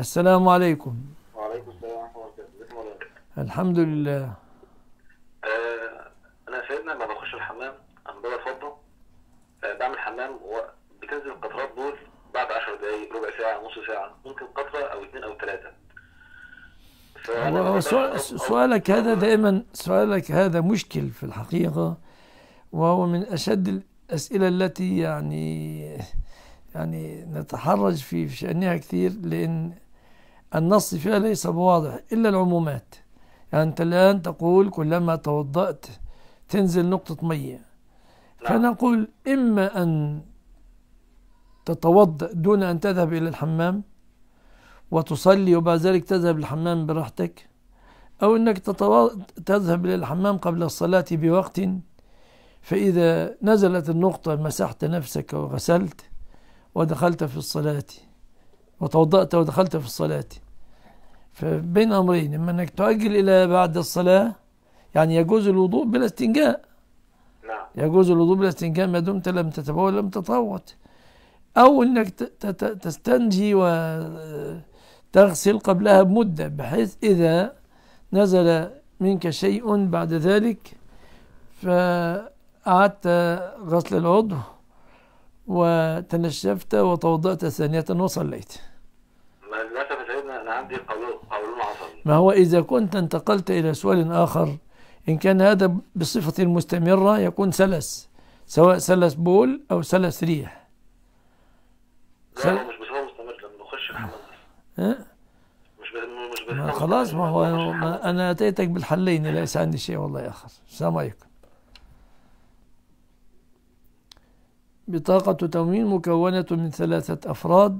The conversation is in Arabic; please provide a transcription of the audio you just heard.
السلام عليكم وعليكم السلام ورحمة الله وبركاته الحمد لله آه أنا سيدنا لما بخش الحمام أنا بقى فضة آه بعمل حمام وبتنزل القطرات دول بعد 10 دقايق ربع ساعة نص ساعة ممكن قطرة أو اثنين أو ثلاثة سؤالك هذا دائما سؤالك هذا مشكل في الحقيقة وهو من أشد الأسئلة التي يعني يعني نتحرج في شأنها كثير لأن النص فيها ليس بواضح إلا العمومات يعني أنت الآن تقول كلما توضأت تنزل نقطة مية نعم. فنقول إما أن تتوضأ دون أن تذهب إلى الحمام وتصلي وبعد ذلك تذهب للحمام براحتك أو أنك تذهب إلى الحمام قبل الصلاة بوقت فإذا نزلت النقطة مسحت نفسك وغسلت ودخلت في الصلاة وتوضأت ودخلت في الصلاة فبين أمرين إما أنك تؤجل إلى بعد الصلاة يعني يجوز الوضوء بلا استنجاء نعم يجوز الوضوء بلا استنجاء ما دمت لم تتبول لم تطوت أو أنك تستنجي وتغسل قبلها بمدة بحيث إذا نزل منك شيء بعد ذلك فأعدت غسل العضو وتنشفت وتوضأت ثانية وصليت ما يا سيدنا أنا عندي قولون ما هو إذا كنت انتقلت إلى سؤال آخر إن كان هذا بصفة مستمرة يكون سلس سواء سلس بول أو سلس ريح سل... لا مش بصفة مستمرة لما نخش الحمام مش مش خلاص ما هو ما أنا أتيتك بالحلين ليس عندي شيء والله آخر السلام عليكم بطاقة تموين مكونة من ثلاثة أفراد